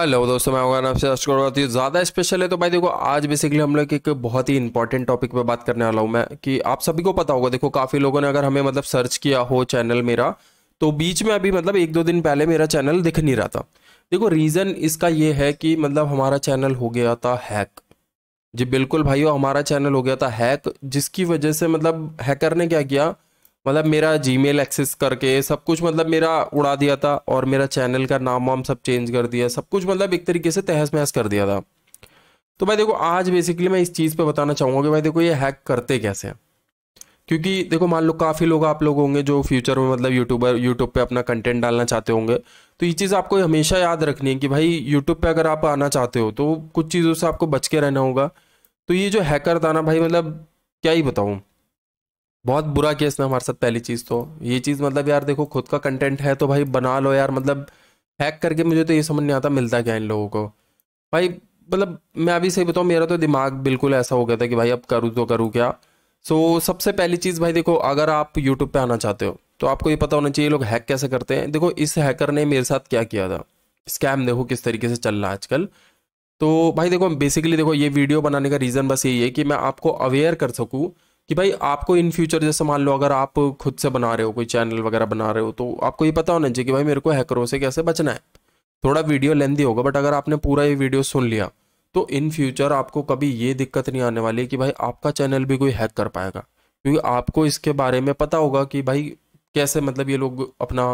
Hello दोस्तों मैं होगा आपसे सर्च करूँगा हूँ ज़्यादा स्पेशल है तो भाई देखो आज बेसिकली हम लोग एक बहुत ही इंपॉर्टेंट टॉपिक पे बात करने वाला हूँ मैं कि आप सभी को पता होगा देखो काफ़ी लोगों ने अगर हमें मतलब सर्च किया हो चैनल मेरा तो बीच में अभी मतलब एक दो दिन पहले मेरा चैनल दिख नहीं रहा था देखो रीज़न इसका ये है कि मतलब हमारा चैनल हो गया था हैक जी बिल्कुल भाई हमारा चैनल हो गया था हैक जिसकी वजह से मतलब हैकर ने क्या किया मतलब मेरा जीमेल एक्सेस करके सब कुछ मतलब मेरा उड़ा दिया था और मेरा चैनल का नाम वाम सब चेंज कर दिया सब कुछ मतलब एक तरीके से तहस महस कर दिया था तो भाई देखो आज बेसिकली मैं इस चीज़ पे बताना चाहूँगा कि भाई देखो ये हैक करते कैसे हैं क्योंकि देखो मान लो काफ़ी लोग आप लोग होंगे जो फ्यूचर में मतलब यूट्यूबर यूट्यूब पे अपना कंटेंट डालना चाहते होंगे तो ये चीज़ आपको हमेशा याद रखनी है कि भाई यूट्यूब पे अगर आप आना चाहते हो तो कुछ चीज़ों से आपको बच के रहना होगा तो ये जो हैकर था ना भाई मतलब क्या ही बताऊँ बहुत बुरा केस में हमारे साथ पहली चीज़ तो ये चीज़ मतलब यार देखो खुद का कंटेंट है तो भाई बना लो यार मतलब हैक करके मुझे तो ये समझ नहीं आता मिलता क्या इन लोगों को भाई मतलब मैं अभी सही बताऊँ मेरा तो दिमाग बिल्कुल ऐसा हो गया था कि भाई अब करूँ तो करूँ क्या सो so, सबसे पहली चीज़ भाई देखो अगर आप यूट्यूब पर आना चाहते हो तो आपको ये पता होना चाहिए लोग हैक कैसे करते हैं देखो इस हैकर ने मेरे साथ क्या किया था स्कैम देखो किस तरीके से चल रहा है आजकल तो भाई देखो बेसिकली देखो ये वीडियो बनाने का रीज़न बस यही है कि मैं आपको अवेयर कर सकूँ कि भाई आपको इन फ्यूचर जैसे मान लो अगर आप खुद से बना रहे हो कोई चैनल वगैरह बना रहे हो तो आपको ये पता होना चाहिए कि भाई मेरे को हैकरों से कैसे बचना है थोड़ा वीडियो लेंदी होगा बट अगर आपने पूरा ये वीडियो सुन लिया तो इन फ्यूचर आपको कभी ये दिक्कत नहीं आने वाली कि भाई आपका चैनल भी कोई हैक कर पाएगा क्योंकि आपको इसके बारे में पता होगा कि भाई कैसे मतलब ये लोग अपना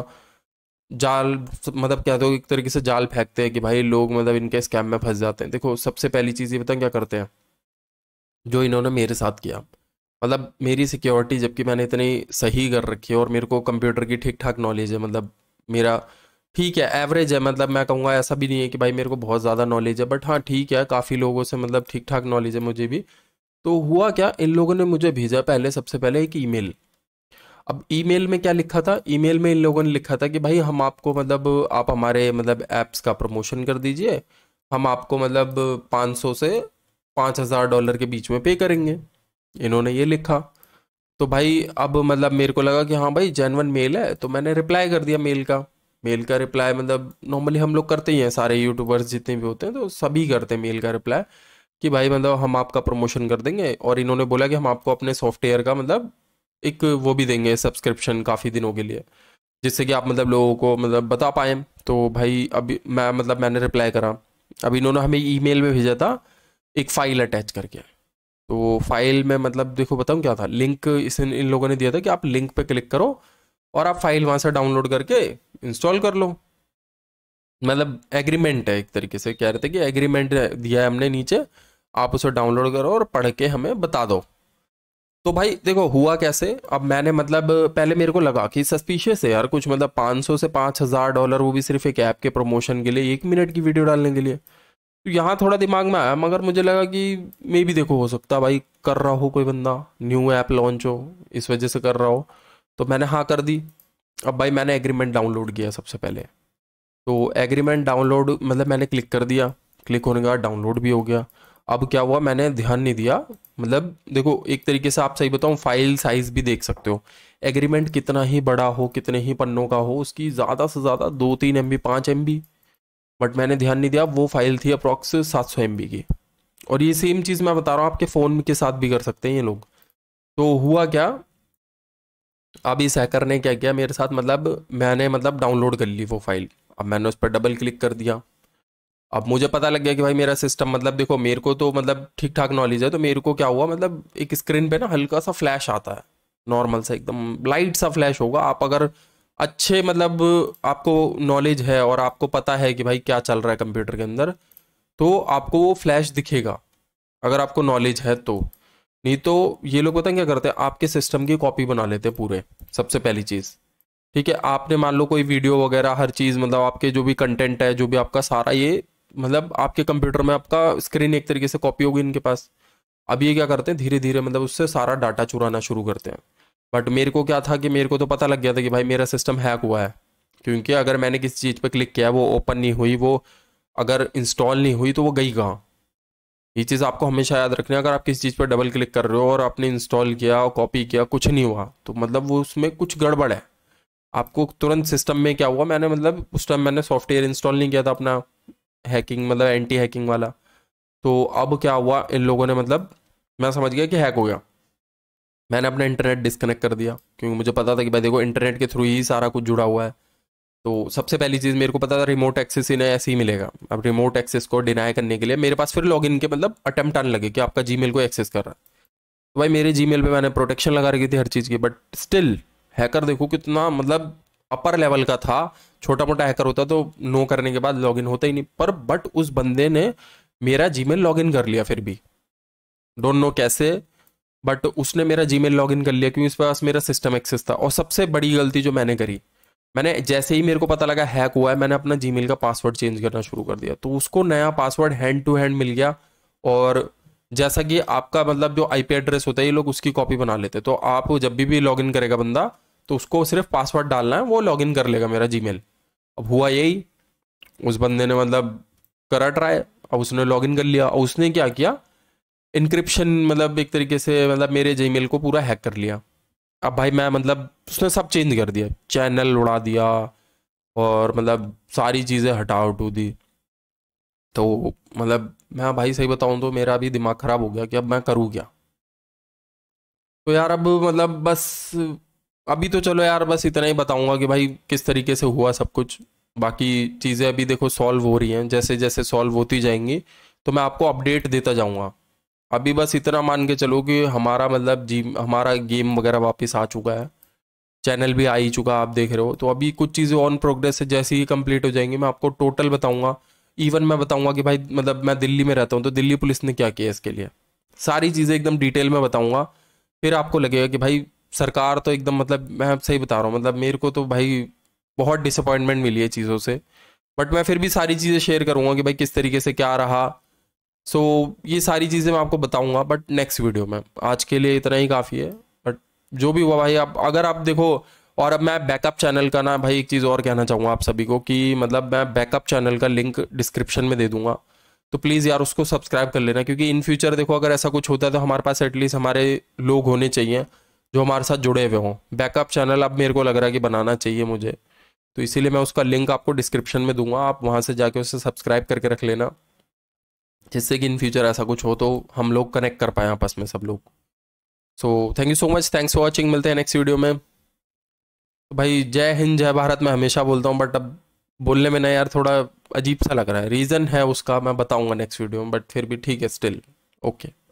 जाल मतलब क्या तो एक तरीके से जाल फेंकते हैं कि भाई लोग मतलब इनके स्कैम में फंस जाते हैं देखो सबसे पहली चीज़ ये पता क्या करते हैं जो इन्होंने मेरे साथ किया मतलब मेरी सिक्योरिटी जबकि मैंने इतनी सही कर रखी है और मेरे को कंप्यूटर की ठीक ठाक नॉलेज है मतलब मेरा ठीक है एवरेज है मतलब मैं कहूँगा ऐसा भी नहीं है कि भाई मेरे को बहुत ज़्यादा नॉलेज है बट हाँ ठीक है काफ़ी लोगों से मतलब ठीक ठाक नॉलेज है मुझे भी तो हुआ क्या इन लोगों ने मुझे भेजा पहले सबसे पहले एक ई अब ई में क्या लिखा था ई में इन लोगों ने लिखा था कि भाई हम आपको मतलब आप हमारे मतलब ऐप्स का प्रमोशन कर दीजिए हम आपको मतलब पाँच से पाँच डॉलर के बीच में पे करेंगे इन्होंने ये लिखा तो भाई अब मतलब मेरे को लगा कि हाँ भाई जेनवन मेल है तो मैंने रिप्लाई कर दिया मेल का मेल का रिप्लाई मतलब नॉर्मली हम लोग करते ही हैं सारे यूट्यूबर्स जितने भी होते हैं तो सभी करते हैं मेल का रिप्लाई कि भाई मतलब हम आपका प्रमोशन कर देंगे और इन्होंने बोला कि हम आपको अपने सॉफ्टवेयर का मतलब एक वो भी देंगे सब्सक्रिप्शन काफ़ी दिनों के लिए जिससे कि आप मतलब लोगों को मतलब बता पाए तो भाई अभी मैं मतलब मैंने रिप्लाई करा अब इन्होंने हमें ईमेल में भेजा था एक फ़ाइल अटैच करके तो फाइल में मतलब देखो बताऊँ क्या था लिंक इस इन लोगों ने दिया था कि आप लिंक पे क्लिक करो और आप फाइल वहाँ से डाउनलोड करके इंस्टॉल कर लो मतलब एग्रीमेंट है एक तरीके से कह रहे थे कि एग्रीमेंट दिया है हमने नीचे आप उसे डाउनलोड करो और पढ़ के हमें बता दो तो भाई देखो हुआ कैसे अब मैंने मतलब पहले मेरे को लगा कि सस्पिशियस है यार कुछ मतलब 500 से 5000 डॉलर वो भी सिर्फ एक ऐप के प्रमोशन के लिए एक मिनट की वीडियो डालने के लिए तो यहाँ थोड़ा दिमाग में आया मगर मुझे लगा कि मे भी देखो हो सकता भाई कर रहा हो कोई बंदा न्यू ऐप लॉन्च हो इस वजह से कर रहा हो तो मैंने हाँ कर दी अब भाई मैंने एग्रीमेंट डाउनलोड किया सबसे पहले तो एग्रीमेंट डाउनलोड मतलब मैंने क्लिक कर दिया क्लिक होने के बाद डाउनलोड भी हो गया अब क्या हुआ मैंने ध्यान नहीं दिया मतलब देखो एक तरीके से आप सही बताऊँ फाइल साइज़ भी देख सकते हो एग्रीमेंट कितना ही बड़ा हो कितने ही पन्नों का हो उसकी ज़्यादा से ज़्यादा दो तीन एम बी पाँच एम बी बट मैंने ध्यान नहीं दिया वो फाइल थी अप्रॉक्स सात सौ एम की और ये सेम चीज़ मैं बता रहा हूँ आपके फ़ोन के साथ भी कर सकते हैं ये लोग तो हुआ क्या अब इस हैकर ने क्या किया मेरे साथ मतलब मैंने मतलब डाउनलोड कर ली वो फाइल अब मैंने उस पर डबल क्लिक कर दिया अब मुझे पता लग गया कि भाई मेरा सिस्टम मतलब देखो मेरे को तो मतलब ठीक ठाक नॉलेज है तो मेरे को क्या हुआ मतलब एक स्क्रीन पे ना हल्का सा फ्लैश आता है नॉर्मल सा एकदम लाइट सा फ्लैश होगा आप अगर अच्छे मतलब आपको नॉलेज है और आपको पता है कि भाई क्या चल रहा है कंप्यूटर के अंदर तो आपको वो फ्लैश दिखेगा अगर आपको नॉलेज है तो नहीं तो ये लोग पता क्या करते हैं आपके सिस्टम की कॉपी बना लेते हैं पूरे सबसे पहली चीज़ ठीक है आपने मान लो कोई वीडियो वगैरह हर चीज़ मतलब आपके जो भी कंटेंट है जो भी आपका सारा ये मतलब आपके कंप्यूटर में आपका स्क्रीन एक तरीके से कॉपी होगी इनके पास अब ये क्या करते हैं धीरे धीरे मतलब उससे सारा डाटा चुराना शुरू करते हैं बट मेरे को क्या था कि मेरे को तो पता लग गया था कि भाई मेरा सिस्टम हैक हुआ है क्योंकि अगर मैंने किसी चीज़ पर क्लिक किया वो ओपन नहीं हुई वो अगर इंस्टॉल नहीं हुई तो वो गई कहाँ ये चीज़ आपको हमेशा याद रखनी है अगर आप किसी चीज़ पर डबल क्लिक कर रहे हो और आपने इंस्टॉल किया और कॉपी किया कुछ नहीं हुआ तो मतलब वो उसमें कुछ गड़बड़ है आपको तुरंत सिस्टम में क्या हुआ मैंने मतलब उस टाइम मैंने सॉफ्टवेयर इंस्टॉल नहीं किया था अपना हैकिंग मतलब एंटी हैकिंग वाला तो अब क्या हुआ इन लोगों ने मतलब मैं समझ गया कि हैक हो गया मैंने अपना इंटरनेट डिस्कनेक्ट कर दिया क्योंकि मुझे पता था कि भाई देखो इंटरनेट के थ्रू ही सारा कुछ जुड़ा हुआ है तो सबसे पहली चीज़ मेरे को पता था रिमोट एक्सेस इन्हें ऐसे ही मिलेगा अब रिमोट एक्सेस को डिनाई करने के लिए मेरे पास फिर लॉगिन के मतलब अटैम्प्ट आने लगे कि आपका मेल को एक्सेस कर रहा है तो भाई मेरे मेल पर मैंने प्रोटेक्शन लगा रखी थी हर चीज़ की बट स्टिल हैकर देखो कितना मतलब अपर लेवल का था छोटा मोटा हैकर होता तो नो करने के बाद लॉगिन होता ही नहीं पर बट उस बंदे ने मेरा लॉग इन कर लिया फिर भी डोंट नो कैसे बट उसने मेरा जी मेल कर लिया क्योंकि उसके पास मेरा सिस्टम एक्सेस था और सबसे बड़ी गलती जो मैंने करी मैंने जैसे ही मेरे को पता लगा हैक हुआ है मैंने अपना जी का पासवर्ड चेंज करना शुरू कर दिया तो उसको नया पासवर्ड हैंड टू हैंड मिल गया और जैसा कि आपका मतलब जो आई एड्रेस होता है ये लोग उसकी कॉपी बना लेते तो आप जब भी भी लॉगिन करेगा बंदा तो उसको सिर्फ पासवर्ड डालना है वो लॉगिन कर लेगा मेरा जी अब हुआ यही उस बंदे ने मतलब करा ट्राई अब उसने लॉगिन कर लिया और उसने क्या किया इंक्रिप्शन मतलब एक तरीके से मतलब मेरे जीमेल को पूरा हैक कर लिया अब भाई मैं मतलब उसने सब चेंज कर दिया चैनल उड़ा दिया और मतलब सारी चीज़ें हटा उठू दी तो मतलब मैं भाई सही बताऊं तो मेरा भी दिमाग ख़राब हो गया कि अब मैं करूँ क्या तो यार अब मतलब बस अभी तो चलो यार बस इतना ही बताऊंगा कि भाई किस तरीके से हुआ सब कुछ बाकी चीज़ें अभी देखो सॉल्व हो रही हैं जैसे जैसे सॉल्व होती जाएंगी तो मैं आपको अपडेट देता जाऊँगा अभी बस इतना मान के चलो कि हमारा मतलब जी हमारा गेम वगैरह वापस आ चुका है चैनल भी आ ही चुका आप देख रहे हो तो अभी कुछ चीज़ें ऑन प्रोग्रेस है जैसे ही कंप्लीट हो जाएंगी मैं आपको टोटल बताऊंगा इवन मैं बताऊंगा कि भाई मतलब मैं दिल्ली में रहता हूँ तो दिल्ली पुलिस ने क्या किया इसके लिए सारी चीज़ें एकदम डिटेल में बताऊँगा फिर आपको लगेगा कि भाई सरकार तो एकदम मतलब मैं सही बता रहा हूँ मतलब मेरे को तो भाई बहुत डिसअपॉइंटमेंट मिली है चीज़ों से बट मैं फिर भी सारी चीज़ें शेयर करूँगा कि भाई किस तरीके से क्या रहा सो so, ये सारी चीज़ें मैं आपको बताऊंगा बट नेक्स्ट वीडियो में आज के लिए इतना ही काफ़ी है बट जो भी हुआ भाई आप अगर आप देखो और अब मैं बैकअप चैनल का ना भाई एक चीज़ और कहना चाहूँगा आप सभी को कि मतलब मैं बैकअप चैनल का लिंक डिस्क्रिप्शन में दे दूंगा तो प्लीज़ यार उसको सब्सक्राइब कर लेना क्योंकि इन फ्यूचर देखो अगर ऐसा कुछ होता है तो हमारे पास एटलीस्ट हमारे लोग होने चाहिए जो हमारे साथ जुड़े हुए हों बैकअप चैनल अब मेरे को लग रहा है कि बनाना चाहिए मुझे तो इसीलिए मैं उसका लिंक आपको डिस्क्रिप्शन में दूंगा आप वहाँ से जाके उसे सब्सक्राइब करके रख लेना जिससे कि इन फ्यूचर ऐसा कुछ हो तो हम लोग कनेक्ट कर पाए आपस में सब लोग so thank you so much thanks for watching मिलते हैं नेक्स्ट वीडियो में तो भाई जय हिंद जय भारत मैं हमेशा बोलता हूँ बट अब बोलने में ना यार थोड़ा अजीब सा लग रहा है रीज़न है उसका मैं बताऊँगा नेक्स्ट वीडियो में बट फिर भी ठीक है स्टिल ओके okay.